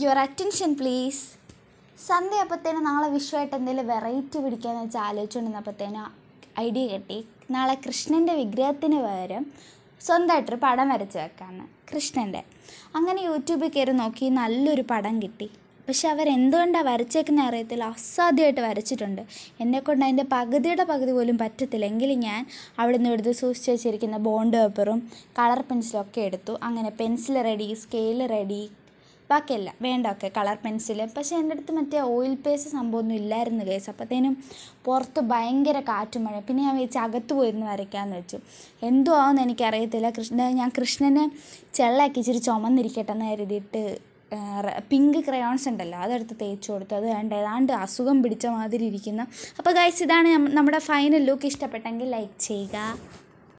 your attention please Sandhya അപ്പത്തേനും നാളെ വിഷുവായിട്ട് എന്തെങ്കിലും വെറൈറ്റി പിടിക്കാന്ന് വെച്ചാൽ ആലോചിച്ചുകൊണ്ടിരുന്നപ്പോഴത്തേനും ഐഡിയ കിട്ടി നാളെ കൃഷ്ണൻ്റെ വിഗ്രഹത്തിന് പകരം സ്വന്തമായിട്ടൊരു പടം വരച്ച് വെക്കാമെന്ന് കൃഷ്ണൻ്റെ അങ്ങനെ യൂട്യൂബിൽ കയറി നോക്കി നല്ലൊരു പടം കിട്ടി പക്ഷെ അവരെന്തുകൊണ്ടാണ് വരച്ചേക്കുന്ന അറിയത്തില്ല അസാധ്യമായിട്ട് വരച്ചിട്ടുണ്ട് എന്നെക്കൊണ്ട് അതിൻ്റെ പകുതിയുടെ പകുതി പോലും പറ്റത്തില്ല എങ്കിലും ഞാൻ അവിടെ നിന്ന് എടുത്ത് സൂക്ഷിച്ച് വെച്ചിരിക്കുന്ന ബോണ്ട് പേപ്പറും കളർ പെൻസിലും ഒക്കെ എടുത്തു അങ്ങനെ പെൻസിൽ റെഡി സ്കെയിൽ റെഡി ബാക്കിയല്ല വേണ്ട ഒക്കെ കളർ പെൻസിൽ പക്ഷേ എൻ്റെ അടുത്ത് മറ്റേ ഓയിൽ പേസ്റ്റ് സംഭവമൊന്നും ഇല്ലായിരുന്നു കേസ് അപ്പോഴത്തേനും പുറത്ത് ഭയങ്കര കാറ്റും മഴ പിന്നെ ഞാൻ വെച്ച് അകത്ത് പോയിരുന്ന് വരയ്ക്കാമെന്ന് വെച്ചു എന്തോ ആവുമെന്ന് എനിക്കറിയത്തില്ല കൃഷ്ണ ഞാൻ കൃഷ്ണനെ ചെള്ളാക്കി ഇച്ചിരി ചുമന്നിരിക്കട്ടെ എന്ന് കരുതിയിട്ട് പിങ്ക് ക്രയോൺസ് ഉണ്ടല്ലോ അതെടുത്ത് തേച്ച് കൊടുത്തു അത് വേണ്ട ഏതാണ്ട് അസുഖം പിടിച്ച മാതിരി ഇരിക്കുന്ന അപ്പോൾ ഗൈസ് ഇതാണ് നമ്മുടെ ഫൈനൽ ലുക്ക് ഇഷ്ടപ്പെട്ടെങ്കിൽ ലൈക്ക് ചെയ്യുക